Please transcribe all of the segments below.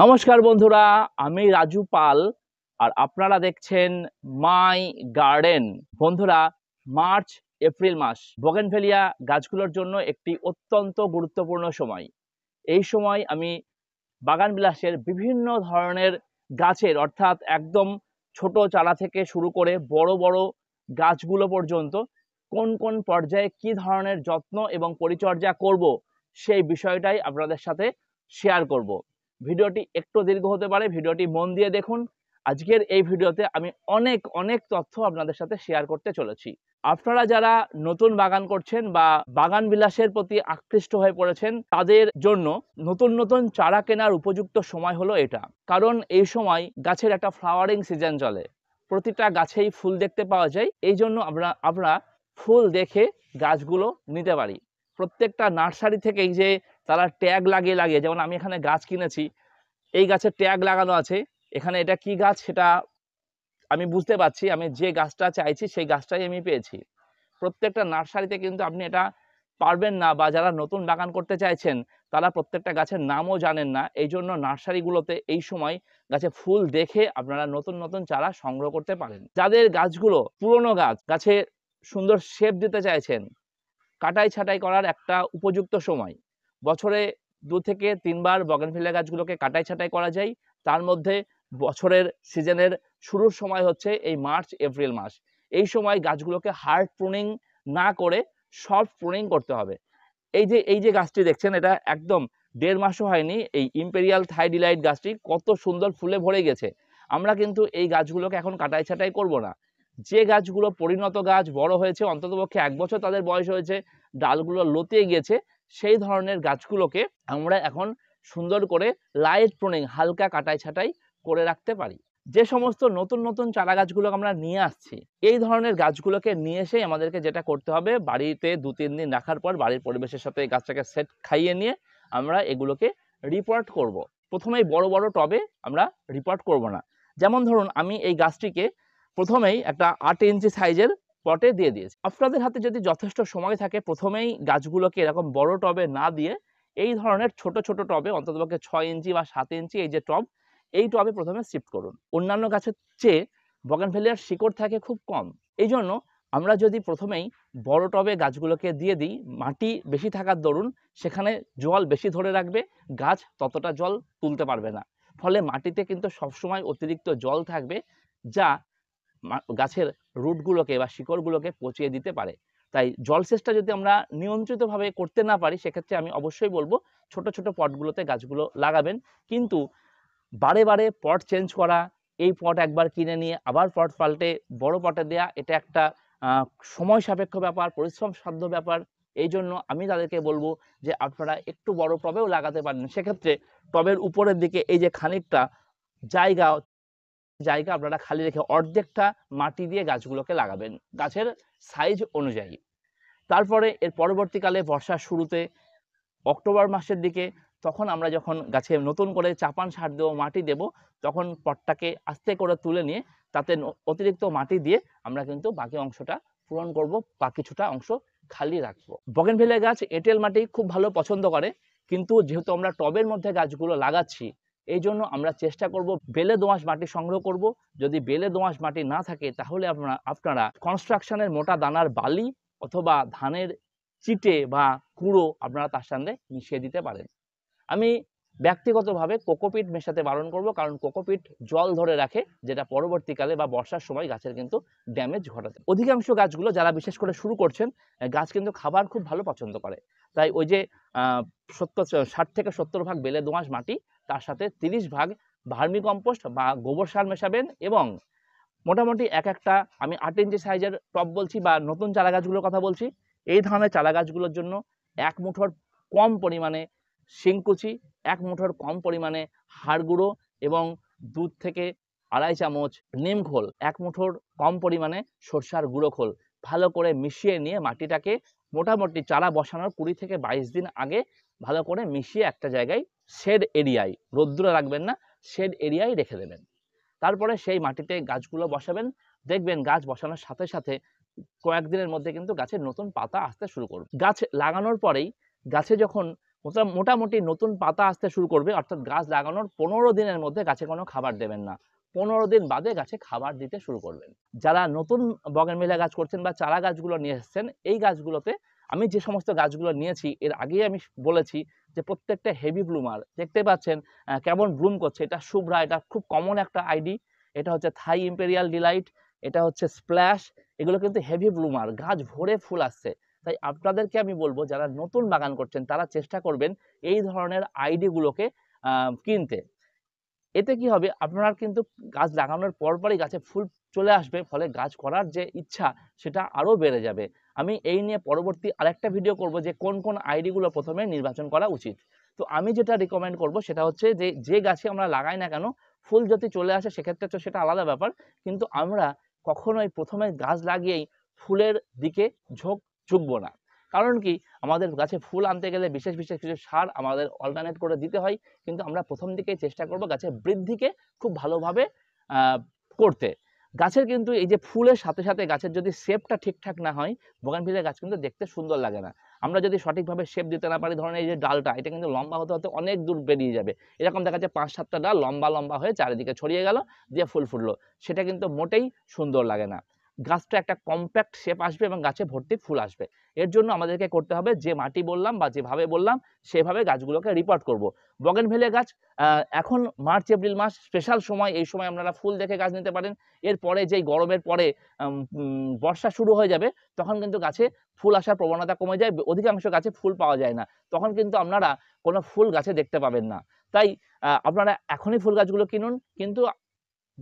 নমস্কার বন্ধুরা আমি রাজু পাল আর আপনারা দেখছেন মাই গার্ডেন বন্ধুরা মার্চ এপ্রিল মাস বগেনভেলিয়া গাছগুলোর জন্য একটি অত্যন্ত গুরুত্বপূর্ণ সময় এই সময় আমি বাগান বিলাসের বিভিন্ন ধরনের গাছের অর্থাৎ একদম ছোট চারা থেকে শুরু করে বড় বড় গাছগুলো পর্যন্ত কোন কোন পর্যায়ে কি ধরনের যত্ন এবং পরিচর্যা করব সেই বিষয়টাই আপনাদের সাথে শেয়ার করব ভিডিওটি একটু দীর্ঘ হতে পারে ভিডিওটি মন দিয়ে দেখুন আজকের এই ভিডিওতে আমি অনেক অনেক তথ্য আপনাদের সাথে শেয়ার করতে চলেছি আপনারা যারা নতুন বাগান করছেন বা বাগান বিলাসের প্রতি আকৃষ্ট হয়ে পড়েছেন তাদের জন্য নতুন নতুন চারা কেনার উপযুক্ত সময় হলো এটা কারণ এই সময় গাছের একটা ফ্লাওয়ারিং সিজন চলে প্রতিটা গাছেই ফুল দেখতে পাওয়া যায় এই জন্য আমরা আমরা ফুল দেখে গাছগুলো নিতে পারি প্রত্যেকটা নার্সারি থেকেই যে তারা ট্যাগ লাগিয়ে লাগিয়ে যেমন আমি এখানে গাছ কিনেছি এই গাছের ট্যাগ লাগানো আছে এখানে এটা কি গাছ সেটা আমি বুঝতে পারছি আমি যে গাছটা চাইছি সেই গাছটাই আমি পেয়েছি প্রত্যেকটা নার্সারিতে কিন্তু আপনি এটা পারবেন না বা যারা নতুন বাগান করতে চাইছেন তারা প্রত্যেকটা গাছের নামও জানেন না এই জন্য নার্সারিগুলোতে এই সময় গাছে ফুল দেখে আপনারা নতুন নতুন চারা সংগ্রহ করতে পারেন যাদের গাছগুলো পুরনো গাছ গাছে সুন্দর শেপ দিতে চাইছেন কাটাই ছাটাই করার একটা উপযুক্ত সময় বছরে দু থেকে তিনবার বগেনভিলিয়া গাছগুলোকে কাটাই ছাটাই করা যায় তার মধ্যে বছরের সিজনের শুরুর সময় হচ্ছে এই মার্চ এপ্রিল মাস এই সময় গাছগুলোকে হার্ড প্রুনিং না করে সফট প্রুনিং করতে হবে এই যে এই যে গাছটি দেখছেন এটা একদম দেড় মাসও হয়নি এই ইম্পেরিয়াল থাইডিলাইট গাছটি কত সুন্দর ফুলে ভরে গেছে আমরা কিন্তু এই গাছগুলোকে এখন কাটাই ছাটাই করব না যে গাছগুলো পরিণত গাছ বড় হয়েছে অন্ততপক্ষে এক বছর তাদের বয়স হয়েছে ডালগুলো লতিয়ে গেছে সেই ধরনের গাছগুলোকে আমরা এখন সুন্দর করে লাইট প্রোনিং হালকা কাটাই ছাটাই করে রাখতে পারি যে সমস্ত নতুন নতুন চারা গাছগুলো আমরা নিয়ে আসছি এই ধরনের গাছগুলোকে নিয়ে এসে আমাদেরকে যেটা করতে হবে বাড়িতে দু তিন দিন রাখার পর বাড়ির পরিবেশের সাথে এই গাছটাকে সেট খাইয়ে নিয়ে আমরা এগুলোকে রিপোর্ট করব। প্রথমেই বড় বড় টবে আমরা রিপোর্ট করব না যেমন ধরুন আমি এই গাছটিকে প্রথমেই একটা আট ইঞ্চি সাইজের পটে দিয়ে দিয়েছি আপনাদের হাতে যদি যথেষ্ট সময় থাকে প্রথমেই গাছগুলোকে এরকম বড় টবে না দিয়ে এই ধরনের ছোট ছোট টবে অন্ততপক্ষে ছয় ইঞ্চি বা সাত ইঞ্চি এই যে টব এই টবে প্রথমে শিফট করুন অন্যান্য গাছের চেয়ে বগানভেলিয়ার শিকড় থাকে খুব কম এই জন্য আমরা যদি প্রথমেই বড় টবে গাছগুলোকে দিয়ে দিই মাটি বেশি থাকার দরুন সেখানে জল বেশি ধরে রাখবে গাছ ততটা জল তুলতে পারবে না ফলে মাটিতে কিন্তু সবসময় অতিরিক্ত জল থাকবে যা গাছের রুটগুলোকে বা শিকড়গুলোকে পচিয়ে দিতে পারে তাই জলসেচটা যদি আমরা নিয়ন্ত্রিতভাবে করতে না পারি সেক্ষেত্রে আমি অবশ্যই বলবো ছোট ছোট পটগুলোতে গাছগুলো লাগাবেন কিন্তু বারে বারে পট চেঞ্জ করা এই পট একবার কিনে নিয়ে আবার পট পাল্টে বড় পটে দেয়া এটা একটা সময় সাপেক্ষ ব্যাপার পরিশ্রম সাধ্য ব্যাপার এই জন্য আমি তাদেরকে বলবো যে আপনারা একটু বড় টবেও লাগাতে পারেন সেক্ষেত্রে টবের উপরের দিকে এই যে খানিকটা জায়গা জায়গা আপনারা খালি রেখে অর্ধেকটা মাটি দিয়ে গাছগুলোকে লাগাবেন গাছের সাইজ অনুযায়ী তারপরে এর পরবর্তীকালে বর্ষার শুরুতে অক্টোবর মাসের দিকে তখন আমরা যখন গাছে নতুন করে চাপান সার দেবো মাটি দেব তখন পটটাকে আস্তে করে তুলে নিয়ে তাতে অতিরিক্ত মাটি দিয়ে আমরা কিন্তু বাকি অংশটা পূরণ করব বা কিছুটা অংশ খালি রাখবো ভেলে গাছ এঁটেল মাটি খুব ভালো পছন্দ করে কিন্তু যেহেতু আমরা টবের মধ্যে গাছগুলো লাগাচ্ছি এই জন্য আমরা চেষ্টা করব বেলে দোঁয়াশ মাটি সংগ্রহ করব যদি বেলে দোঁয়াশ মাটি না থাকে তাহলে আপনারা আপনারা কনস্ট্রাকশনের মোটা দানার বালি অথবা ধানের চিটে বা কুড়ো আপনারা তার সঙ্গে মিশিয়ে দিতে পারেন আমি ব্যক্তিগতভাবে কোকোপিট মেশাতে বারণ করব কারণ কোকোপিট জল ধরে রাখে যেটা পরবর্তীকালে বা বর্ষার সময় গাছের কিন্তু ড্যামেজ ঘটাতে অধিকাংশ গাছগুলো যারা বিশেষ করে শুরু করছেন গাছ কিন্তু খাবার খুব ভালো পছন্দ করে তাই ওই যে সত্তর ষাট থেকে সত্তর ভাগ বেলে দোঁয়াশ মাটি তার সাথে 30 ভাগ ভার্মি কম্পোস্ট বা গোবর সার মেশাবেন এবং মোটামুটি এক একটা আমি আট ইঞ্চি সাইজের টপ বলছি বা নতুন চারা গাছগুলোর কথা বলছি এই ধরনের চারা গাছগুলোর জন্য এক মুঠোর কম পরিমাণে শিংকুচি এক মুঠোর কম পরিমাণে হাড় গুঁড়ো এবং দুধ থেকে আড়াই চামচ নিম খোল এক মুঠোর কম পরিমাণে সরষার গুঁড়ো খোল ভালো করে মিশিয়ে নিয়ে মাটিটাকে মোটামুটি চারা বসানোর কুড়ি থেকে বাইশ দিন আগে ভালো করে মিশিয়ে একটা জায়গায় শেড এরিয়ায় রোদ্দুরে রাখবেন না শেড এরিয়ায় রেখে দেবেন তারপরে সেই মাটিতে গাছগুলো বসাবেন দেখবেন গাছ বসানোর সাথে সাথে কয়েকদিনের মধ্যে কিন্তু গাছের নতুন পাতা আসতে শুরু করবে গাছ লাগানোর পরেই গাছে যখন মোটামুটি নতুন পাতা আসতে শুরু করবে অর্থাৎ গাছ লাগানোর পনেরো দিনের মধ্যে গাছে কোনো খাবার দেবেন না পনেরো দিন বাদে গাছে খাবার দিতে শুরু করবেন যারা নতুন মেলা গাছ করছেন বা চারা গাছগুলো নিয়ে এসছেন এই গাছগুলোতে আমি যে সমস্ত গাছগুলো নিয়েছি এর আগেই আমি বলেছি যে প্রত্যেকটা হেভি ব্লুমার দেখতে পাচ্ছেন কেমন ব্লুম করছে এটা শুভ্রা এটা খুব কমন একটা আইডি এটা হচ্ছে থাই ইম্পেরিয়াল ডিলাইট এটা হচ্ছে স্প্ল্যাশ এগুলো কিন্তু হেভি ব্লুমার গাছ ভরে ফুল আসছে তাই আপনাদেরকে আমি বলবো যারা নতুন বাগান করছেন তারা চেষ্টা করবেন এই ধরনের আইডিগুলোকে কিনতে এতে কি হবে আপনার কিন্তু গাছ লাগানোর পরপরই গাছে ফুল চলে আসবে ফলে গাছ করার যে ইচ্ছা সেটা আরও বেড়ে যাবে আমি এই নিয়ে পরবর্তী আরেকটা ভিডিও করব যে কোন কোন আইডিগুলো প্রথমে নির্বাচন করা উচিত তো আমি যেটা রিকমেন্ড করব সেটা হচ্ছে যে যে গাছে আমরা লাগাই না কেন ফুল যদি চলে আসে সেক্ষেত্রে তো সেটা আলাদা ব্যাপার কিন্তু আমরা কখনোই প্রথমে গাছ লাগিয়েই ফুলের দিকে ঝোঁক ঝুঁকব না কারণ কি আমাদের গাছে ফুল আনতে গেলে বিশেষ বিশেষ কিছু সার আমাদের অল্টারনেট করে দিতে হয় কিন্তু আমরা প্রথম দিকেই চেষ্টা করব গাছের বৃদ্ধিকে খুব ভালোভাবে করতে গাছের কিন্তু এই যে ফুলের সাথে সাথে গাছের যদি শেপটা ঠিকঠাক না হয় বগানভিলিয়া গাছ কিন্তু দেখতে সুন্দর লাগে না আমরা যদি সঠিকভাবে শেপ দিতে না পারি ধরেন এই যে ডালটা এটা কিন্তু লম্বা হতে হতে অনেক দূর বেরিয়ে যাবে এরকম দেখা যাচ্ছে পাঁচ সাতটা ডাল লম্বা লম্বা হয়ে চারিদিকে ছড়িয়ে গেল দিয়ে ফুল ফুটলো সেটা কিন্তু মোটেই সুন্দর লাগে না গাছটা একটা কম্প্যাক্ট শেপ আসবে এবং গাছে ভর্তি ফুল আসবে এর জন্য আমাদেরকে করতে হবে যে মাটি বললাম বা যেভাবে বললাম সেভাবে গাছগুলোকে রিপোর্ট করব। বগেন ভেলে গাছ এখন মার্চ এপ্রিল মাস স্পেশাল সময় এই সময় আপনারা ফুল দেখে গাছ নিতে পারেন এরপরে যেই গরমের পরে বর্ষা শুরু হয়ে যাবে তখন কিন্তু গাছে ফুল আসার প্রবণতা কমে যায় অধিকাংশ গাছে ফুল পাওয়া যায় না তখন কিন্তু আপনারা কোনো ফুল গাছে দেখতে পাবেন না তাই আপনারা এখনই ফুল গাছগুলো কিনুন কিন্তু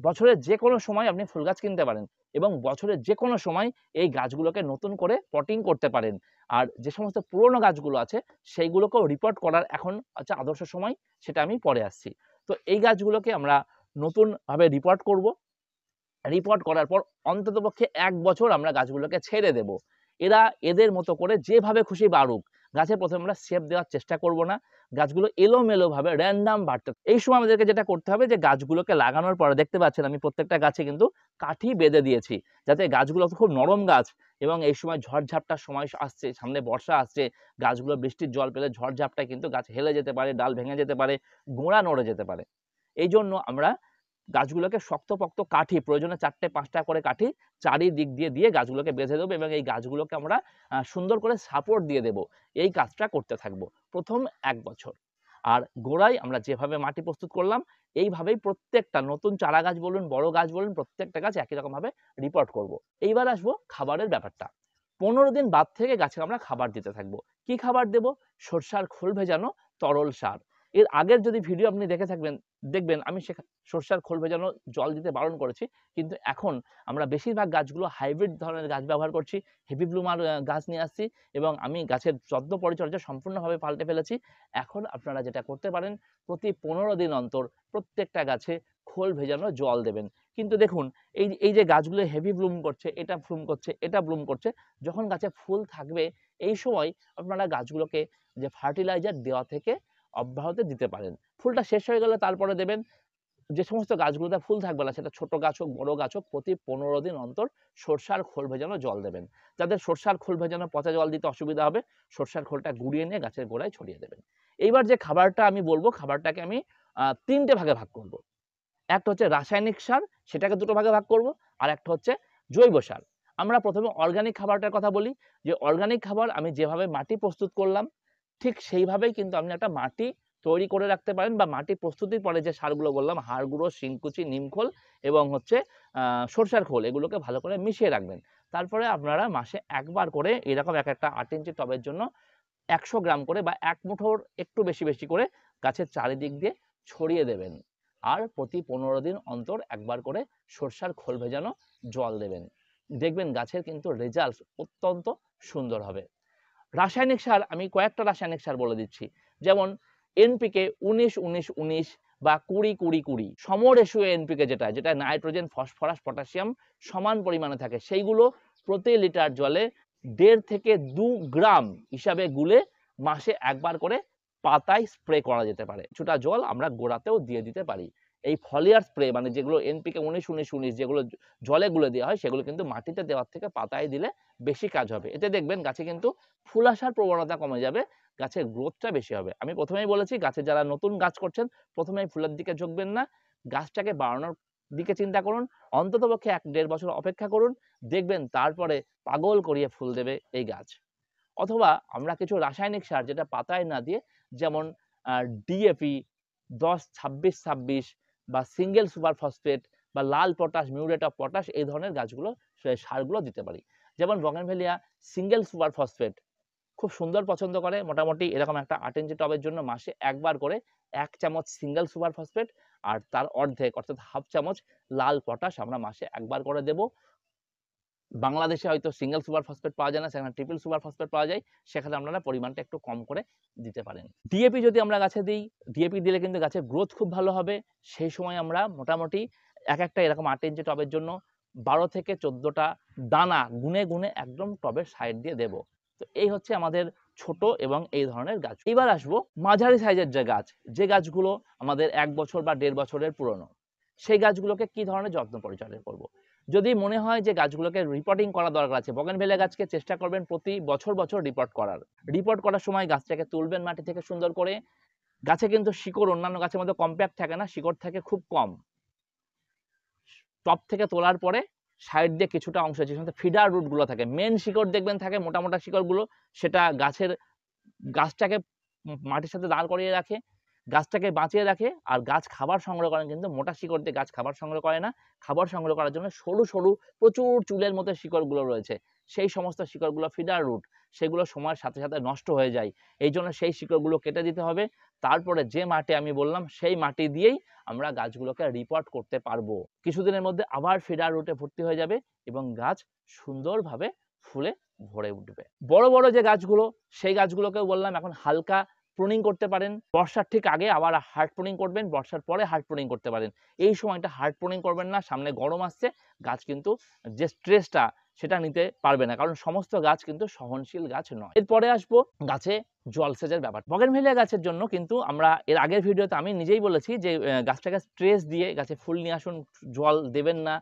বছরের যে কোনো সময় আপনি ফুল গাছ কিনতে পারেন এবং বছরের যে কোনো সময় এই গাছগুলোকে নতুন করে পটিং করতে পারেন আর যে সমস্ত পুরনো গাছগুলো আছে সেইগুলোকেও রিপোর্ট করার এখন আচ্ছা আদর্শ সময় সেটা আমি পরে আসছি তো এই গাছগুলোকে আমরা নতুনভাবে রিপোর্ট করব রিপোর্ট করার পর অন্ততপক্ষে এক বছর আমরা গাছগুলোকে ছেড়ে দেব এরা এদের মতো করে যেভাবে খুশি বাড়ুক গাছে প্রথমে আমরা শেপ দেওয়ার চেষ্টা করব না গাছগুলো এলোমেলোভাবে র্যান্ডাম বাড়তে এই সময় আমাদেরকে যেটা করতে হবে যে গাছগুলোকে লাগানোর পরে দেখতে পাচ্ছেন আমি প্রত্যেকটা গাছে কিন্তু কাঠি বেঁধে দিয়েছি যাতে গাছগুলো খুব নরম গাছ এবং এই সময় ঝড়ঝাপটার সময় আসছে সামনে বর্ষা আসছে গাছগুলো বৃষ্টির জল পেলে ঝড়ঝাপটা কিন্তু গাছ হেলে যেতে পারে ডাল ভেঙে যেতে পারে গোড়া নড়ে যেতে পারে এই জন্য আমরা গাছগুলোকে শক্তপক্ত কাঠি প্রয়োজনে চারটে পাঁচটা করে কাঠি চারিদিক দিয়ে দিয়ে গাছগুলোকে বেঁধে দেবো এবং এই গাছগুলোকে আমরা সুন্দর করে সাপোর্ট দিয়ে দেব এই কাজটা করতে থাকব প্রথম এক বছর আর গোড়ায় আমরা যেভাবে মাটি প্রস্তুত করলাম এইভাবেই প্রত্যেকটা নতুন চারা গাছ বলুন বড় গাছ বলুন প্রত্যেকটা গাছ একই রকমভাবে রিপোর্ট করব। এইবার আসবো খাবারের ব্যাপারটা পনেরো দিন বাদ থেকে গাছে আমরা খাবার দিতে থাকবো কি খাবার দেব সরষার খোল ভেজানো তরল সার এর আগের যদি ভিডিও আপনি দেখে থাকবেন দেখবেন আমি সে সর্ষার খোল ভেজানো জল দিতে বারণ করেছি কিন্তু এখন আমরা বেশিরভাগ গাছগুলো হাইব্রিড ধরনের গাছ ব্যবহার করছি হেভি ব্লুমার গাছ নিয়ে আসছি এবং আমি গাছের যত্ন পরিচর্যা সম্পূর্ণভাবে পাল্টে ফেলেছি এখন আপনারা যেটা করতে পারেন প্রতি পনেরো দিন অন্তর প্রত্যেকটা গাছে খোল ভেজানো জল দেবেন কিন্তু দেখুন এই এই যে গাছগুলো হেভি ব্লুম করছে এটা ব্লুম করছে এটা ব্লুম করছে যখন গাছে ফুল থাকবে এই সময় আপনারা গাছগুলোকে যে ফার্টিলাইজার দেওয়া থেকে অব্যাহত দিতে পারেন ফুলটা শেষ হয়ে গেলে তারপরে দেবেন যে সমস্ত গাছগুলোতে ফুল থাকবে না সেটা ছোট গাছ হোক বড় গাছ হোক প্রতি পনেরো দিন অন্তর সরষার খোল ভেজানো জল দেবেন যাদের সরষার খোল ভেজানো পচা জল দিতে অসুবিধা হবে সরষার খোলটা গুঁড়িয়ে নিয়ে গাছের গোড়ায় ছড়িয়ে দেবেন এইবার যে খাবারটা আমি বলবো খাবারটাকে আমি তিনটে ভাগে ভাগ করব। একটা হচ্ছে রাসায়নিক সার সেটাকে দুটো ভাগে ভাগ করব আর একটা হচ্ছে জৈব সার আমরা প্রথমে অর্গানিক খাবারটার কথা বলি যে অর্গানিক খাবার আমি যেভাবে মাটি প্রস্তুত করলাম ঠিক সেইভাবেই কিন্তু আপনি একটা মাটি তৈরি করে রাখতে পারেন বা মাটি প্রস্তুতির পরে যে সারগুলো বললাম হাড় গুঁড়ো শিংকুচি নিমখোল এবং হচ্ছে সরষার খোল এগুলোকে ভালো করে মিশিয়ে রাখবেন তারপরে আপনারা মাসে একবার করে এরকম এক একটা আট ইঞ্চি টবের জন্য একশো গ্রাম করে বা এক মুঠোর একটু বেশি বেশি করে গাছের চারিদিক দিয়ে ছড়িয়ে দেবেন আর প্রতি পনেরো দিন অন্তর একবার করে সরষার খোল ভেজানো জল দেবেন দেখবেন গাছের কিন্তু রেজাল্ট অত্যন্ত সুন্দর হবে রাসায়নিক সার আমি কয়েকটা রাসায়নিক সার বলে দিচ্ছি যেমন এনপিকে উনিশ উনিশ উনিশ বা কুড়ি কুড়ি কুড়ি সমরেশু এনপিকে যেটা যেটা নাইট্রোজেন ফসফরাস পটাশিয়াম সমান পরিমাণে থাকে সেইগুলো প্রতি লিটার জলে দেড় থেকে দু গ্রাম হিসাবে গুলে মাসে একবার করে পাতায় স্প্রে করা যেতে পারে কিছুটা জল আমরা গোড়াতেও দিয়ে দিতে পারি এই ফলিয়ার স্প্রে মানে যেগুলো এনপিকে উনিশ উনিশ উনিশ যেগুলো জলে গুলে দেওয়া হয় সেগুলো কিন্তু মাটিতে দেওয়ার থেকে পাতায় দিলে বেশি কাজ হবে এতে দেখবেন গাছে কিন্তু ফুল আসার প্রবণতা কমে যাবে গাছের গ্রোথটা বেশি হবে আমি প্রথমেই বলেছি গাছে যারা নতুন গাছ করছেন প্রথমেই ফুলের দিকে ঝুঁকবেন না গাছটাকে বাড়ানোর দিকে চিন্তা করুন অন্ততপক্ষে এক দেড় বছর অপেক্ষা করুন দেখবেন তারপরে পাগল করিয়ে ফুল দেবে এই গাছ অথবা আমরা কিছু রাসায়নিক সার যেটা পাতায় না দিয়ে যেমন ডিএপি দশ ছাব্বিশ ছাব্বিশ বা সিঙ্গেল সুপার ফসফেট বা লাল পটাশ মিউরেট অফ পটাশ এই ধরনের গাছগুলো সারগুলো দিতে পারি যেমন বগানভেলিয়া সিঙ্গেল সুপার ফসফেট খুব সুন্দর পছন্দ করে মোটামুটি এরকম একটা আট ইঞ্চি টবের জন্য মাসে একবার করে এক চামচ সিঙ্গেল সুপার ফসফেট আর তার অর্ধেক অর্থাৎ হাফ চামচ লাল পটাশ আমরা মাসে একবার করে দেব বাংলাদেশে হয়তো সিঙ্গেল সুপার ফসফেট পাওয়া যায় না সেখানে ট্রিপল সুপার ফসফেট পাওয়া যায় সেখানে আপনারা পরিমাণটা একটু কম করে দিতে পারেন ডিএপি যদি আমরা গাছে দিই ডিএপি দিলে কিন্তু গাছের গ্রোথ খুব ভালো হবে সেই সময় আমরা মোটামুটি এক একটা এরকম আট ইঞ্চি টবের জন্য বারো থেকে চোদ্দোটা দানা গুনে গুনে একদম টবের সাইড দিয়ে দেব তো এই হচ্ছে আমাদের ছোট এবং এই ধরনের গাছ এবার আসবো মাঝারি সাইজের যে গাছ যে গাছগুলো আমাদের এক বছর বা দেড় বছরের পুরনো সেই গাছগুলোকে কি ধরনের যত্ন পরিচালনা করব। যদি মনে হয় যে গাছগুলোকে রিপোর্টিং করা দরকার আছে বগেনভেলিয়া গাছকে চেষ্টা করবেন প্রতি বছর বছর রিপোর্ট করার রিপোর্ট করার সময় গাছটাকে তুলবেন মাটি থেকে সুন্দর করে গাছে কিন্তু শিকড় অন্যান্য গাছের মধ্যে কম্প্যাক্ট থাকে না শিকড় থাকে খুব কম টপ থেকে তোলার পরে সাইড দিয়ে কিছুটা অংশ যে সমস্ত ফিডার রুটগুলো থাকে মেন শিকড় দেখবেন থাকে মোটা মোটা শিকড়গুলো সেটা গাছের গাছটাকে মাটির সাথে দাঁড় করিয়ে রাখে গাছটাকে বাঁচিয়ে রাখে আর গাছ খাবার সংগ্রহ করেন কিন্তু মোটা শিকড় দিয়ে গাছ খাবার সংগ্রহ করে না খাবার সংগ্রহ করার জন্য সরু সরু প্রচুর চুলের মতো শিকড়গুলো রয়েছে সেই সমস্ত শিকড়গুলো ফিডার রুট সেগুলো সময়ের সাথে সাথে নষ্ট হয়ে যায় এই জন্য সেই শিকড়গুলো কেটে দিতে হবে তারপরে যে মাটি আমি বললাম সেই মাটি দিয়েই আমরা গাছগুলোকে রিপোর্ট করতে পারবো কিছুদিনের মধ্যে আবার ফিডার রুটে ভর্তি হয়ে যাবে এবং গাছ সুন্দরভাবে ফুলে ভরে উঠবে বড় বড় যে গাছগুলো সেই গাছগুলোকেও বললাম এখন হালকা প্রুনিং করতে পারেন বর্ষার ঠিক আগে আবার হার্ড প্রুনিং করবেন বর্ষার পরে হার্ড প্রুনিং করতে পারেন এই সময়টা হার্ড প্রুনিং করবেন না সামনে গরম আসছে গাছ কিন্তু যে স্ট্রেসটা সেটা নিতে পারবে না কারণ সমস্ত গাছ কিন্তু সহনশীল গাছ নয় এরপরে আসবো গাছে সেচের ব্যাপার ভেলিয়া গাছের জন্য কিন্তু আমরা এর আগের ভিডিওতে আমি নিজেই বলেছি যে গাছটাকে স্ট্রেস দিয়ে গাছে ফুল নিয়ে আসুন জল দেবেন না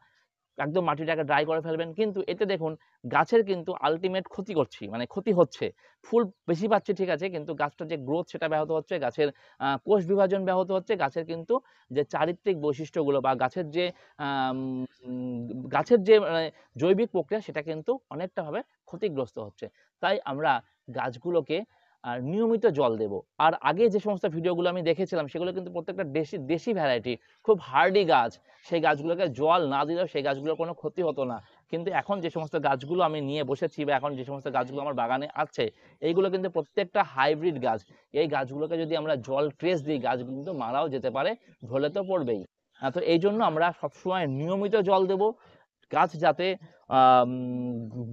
একদম মাটিটাকে ড্রাই করে ফেলবেন কিন্তু এতে দেখুন গাছের কিন্তু আলটিমেট ক্ষতি করছি মানে ক্ষতি হচ্ছে ফুল বেশি পাচ্ছে ঠিক আছে কিন্তু গাছটার যে গ্রোথ সেটা ব্যাহত হচ্ছে গাছের কোষ বিভাজন ব্যাহত হচ্ছে গাছের কিন্তু যে চারিত্রিক বৈশিষ্ট্যগুলো বা গাছের যে গাছের যে মানে জৈবিক প্রক্রিয়া সেটা কিন্তু অনেকটাভাবে ক্ষতিগ্রস্ত হচ্ছে তাই আমরা গাছগুলোকে আর নিয়মিত জল দেব আর আগে যে সমস্ত ভিডিওগুলো আমি দেখেছিলাম সেগুলো কিন্তু প্রত্যেকটা দেশি দেশি ভ্যারাইটি খুব হার্ডি গাছ সেই গাছগুলোকে জল না দিলেও সেই গাছগুলোর কোনো ক্ষতি হতো না কিন্তু এখন যে সমস্ত গাছগুলো আমি নিয়ে বসেছি বা এখন যে সমস্ত গাছগুলো আমার বাগানে আছে এইগুলো কিন্তু প্রত্যেকটা হাইব্রিড গাছ এই গাছগুলোকে যদি আমরা জল ট্রেস দিই গাছ কিন্তু মারাও যেতে পারে ঢলে তো পড়বেই হ্যাঁ তো এই জন্য আমরা সবসময় নিয়মিত জল দেবো গাছ যাতে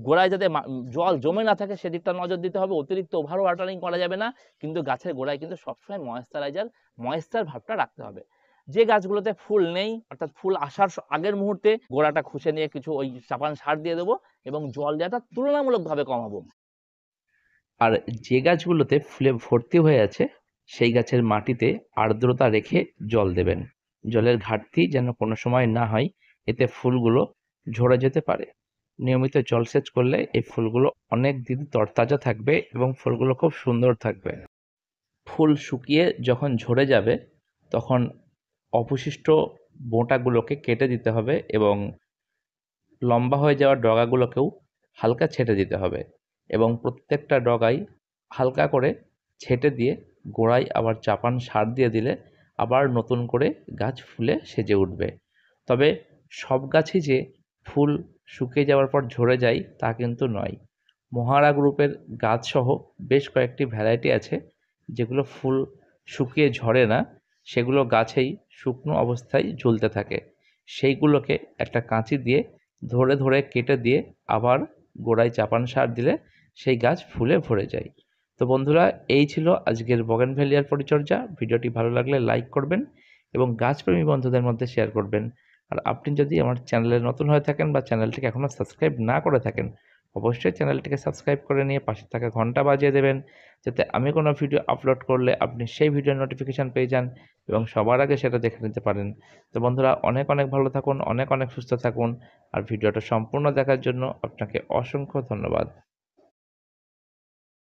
গোড়ায় যাতে জল জমে না থাকে সেদিকটা নজর দিতে হবে অতিরিক্ত ওভার ওয়াটারিং করা যাবে না কিন্তু গাছের গোড়ায় কিন্তু সবসময় ময়েশ্চারাইজার ময়েশ্চার ভাবটা রাখতে হবে যে গাছগুলোতে ফুল নেই অর্থাৎ ফুল আসার আগের মুহূর্তে গোড়াটা খুঁজে নিয়ে কিছু ওই চাপান সার দিয়ে দেবো এবং জল দেওয়াটা তুলনামূলকভাবে কমাবো আর যে গাছগুলোতে ফুলে ভর্তি হয়ে আছে সেই গাছের মাটিতে আর্দ্রতা রেখে জল দেবেন জলের ঘাটতি যেন কোনো সময় না হয় এতে ফুলগুলো ঝরে যেতে পারে নিয়মিত জলসেচ করলে এই ফুলগুলো অনেক দিন তরতাজা থাকবে এবং ফুলগুলো খুব সুন্দর থাকবে ফুল শুকিয়ে যখন ঝরে যাবে তখন অবশিষ্ট বোঁটাগুলোকে কেটে দিতে হবে এবং লম্বা হয়ে যাওয়া ডগাগুলোকেও হালকা ছেটে দিতে হবে এবং প্রত্যেকটা ডগাই হালকা করে ছেটে দিয়ে গোড়ায় আবার চাপান সার দিয়ে দিলে আবার নতুন করে গাছ ফুলে সেজে উঠবে তবে সব গাছই যে ফুল শুকিয়ে যাওয়ার পর ঝরে যায় তা কিন্তু নয় মহারা গ্রুপের গাছসহ বেশ কয়েকটি ভ্যারাইটি আছে যেগুলো ফুল শুকিয়ে ঝরে না সেগুলো গাছেই শুকনো অবস্থায় ঝুলতে থাকে সেইগুলোকে একটা কাঁচি দিয়ে ধরে ধরে কেটে দিয়ে আবার গোড়ায় চাপান সার দিলে সেই গাছ ফুলে ভরে যায় তো বন্ধুরা এই ছিল আজকের বগান ভ্যালিয়ার পরিচর্যা ভিডিওটি ভালো লাগলে লাইক করবেন এবং গাছপ্রেমী বন্ধুদের মধ্যে শেয়ার করবেন আর আপনি যদি আমার চ্যানেলে নতুন হয়ে থাকেন বা চ্যানেলটিকে এখনও সাবস্ক্রাইব না করে থাকেন অবশ্যই চ্যানেলটিকে সাবস্ক্রাইব করে নিয়ে পাশে থাকা ঘন্টা বাজিয়ে দেবেন যাতে আমি কোনো ভিডিও আপলোড করলে আপনি সেই ভিডিওর নোটিফিকেশান পেয়ে যান এবং সবার আগে সেটা দেখে নিতে পারেন তো বন্ধুরা অনেক অনেক ভালো থাকুন অনেক অনেক সুস্থ থাকুন আর ভিডিওটা সম্পূর্ণ দেখার জন্য আপনাকে অসংখ্য ধন্যবাদ